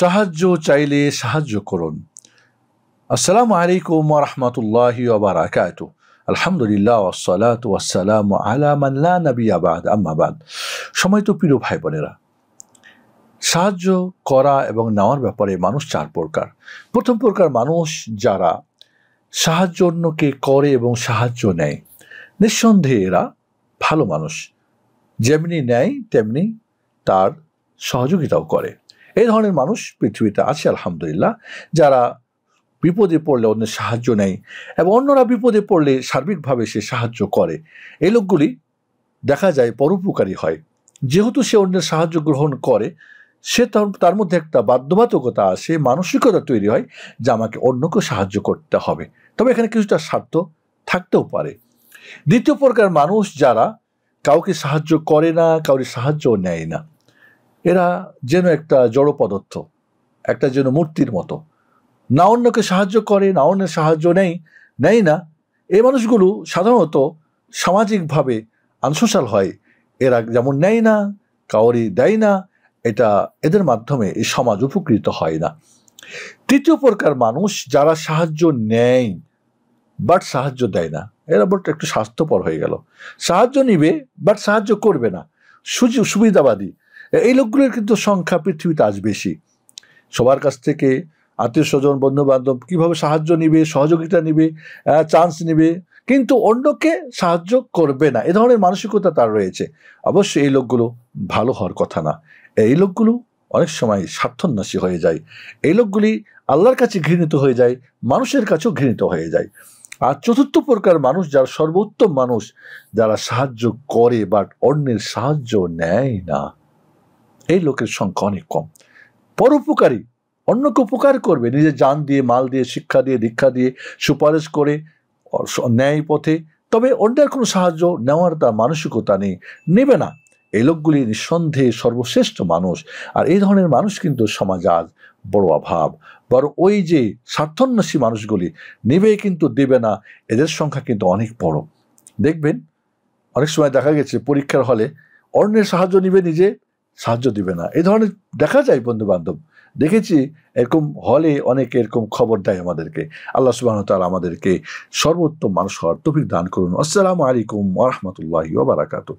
সাহায্য চাইলে সাহায্য করুন আসসালামু আলাইকুম রহমতুল্লাহ আবরাকাত আলহামদুলিল্লাহ ওসালাত ওয়াসালাম আলামাল্লা নবী আবাদ আম্মাবাদ সময় তো প্রিয় ভাই বোনেরা সাহায্য করা এবং নেওয়ার ব্যাপারে মানুষ চার প্রকার প্রথম প্রকার মানুষ যারা সাহায্য অন্যকে করে এবং সাহায্য নেয় নিঃসন্দেহে এরা ভালো মানুষ যেমনি নেয় তেমনি তার সহযোগিতাও করে এই ধরনের মানুষ পৃথিবীতে আছে আলহামদুলিল্লাহ যারা বিপদে পড়লে অন্যের সাহায্য নেয় এবং অন্যরা বিপদে পড়লে সার্বিকভাবে সে সাহায্য করে এই লোকগুলি দেখা যায় পরোপকারী হয় যেহেতু সে অন্যের সাহায্য গ্রহণ করে সে তার মধ্যে একটা বাধ্যবাধকতা আসে মানসিকতা তৈরি হয় যে আমাকে অন্যকে সাহায্য করতে হবে তবে এখানে কিছুটা স্বার্থ থাকতেও পারে দ্বিতীয় প্রকার মানুষ যারা কাউকে সাহায্য করে না কাউরে সাহায্য নেয় না এরা যেন একটা জড় পদার্থ একটা যেন মূর্তির মতো না অন্যকে সাহায্য করে না অন্যের সাহায্য নেই নেই না এই মানুষগুলো সাধারণত সামাজিকভাবে আনসোশাল হয় এরা যেমন নেয় না কাউরি দেয় না এটা এদের মাধ্যমে এই সমাজ উপকৃত হয় না তৃতীয় প্রকার মানুষ যারা সাহায্য নেয় বাট সাহায্য দেয় না এরা বট একটু স্বাস্থ্যপর হয়ে গেল সাহায্য নিবে বাট সাহায্য করবে না সুযোগ সুবিধাবাদী এই লোকগুলোর কিন্তু সংখ্যা পৃথিবীতে আজ বেশি সবার কাছ থেকে আত্মীয় স্বজন বন্ধুবান্ধব কীভাবে সাহায্য নিবে সহযোগিতা নিবে চান্স নিবে কিন্তু অন্যকে সাহায্য করবে না এ ধরনের মানসিকতা তার রয়েছে অবশ্যই এই লোকগুলো ভালো হওয়ার কথা না এই লোকগুলো অনেক সময় স্বার্থন্যাসী হয়ে যায় এই লোকগুলি আল্লাহর কাছে ঘৃণিত হয়ে যায় মানুষের কাছেও ঘৃণিত হয়ে যায় আর চতুর্থ প্রকার মানুষ যারা সর্বোত্তম মানুষ যারা সাহায্য করে বাট অন্যের সাহায্য নেয় না এই লোকের সংখ্যা অনেক কম পরোপকারী অন্যকে উপকার করবে নিজে যান দিয়ে মাল দিয়ে শিক্ষা দিয়ে দীক্ষা দিয়ে সুপারিশ করে ন্যায় পথে তবে অন্যের কোনো সাহায্য নেওয়ার তার মানসিকতা নেই নেবে না এই লোকগুলি নিঃসন্দেহে সর্বশ্রেষ্ঠ মানুষ আর এই ধরনের মানুষ কিন্তু সমাজ আজ বড় অভাব বড় ওই যে স্বার্থন্যাসী মানুষগুলি নেবে কিন্তু দেবে না এদের সংখ্যা কিন্তু অনেক বড় দেখবেন অনেক সময় দেখা গেছে পরীক্ষার হলে অন্যের সাহায্য নিবে নিজে সাহায্য দিবে না এ ধরনের দেখা যায় বন্ধু বান্ধব দেখেছি এরকম হলে অনেক এরকম খবর দেয় আমাদেরকে আল্লাহ সুবাহ তাল আমাদেরকে সর্বোত্তম মানুষ হওয়ার তফিক দান করুন আসসালামু আলাইকুম ওরহমতুল্লাহ ওবরাকাতু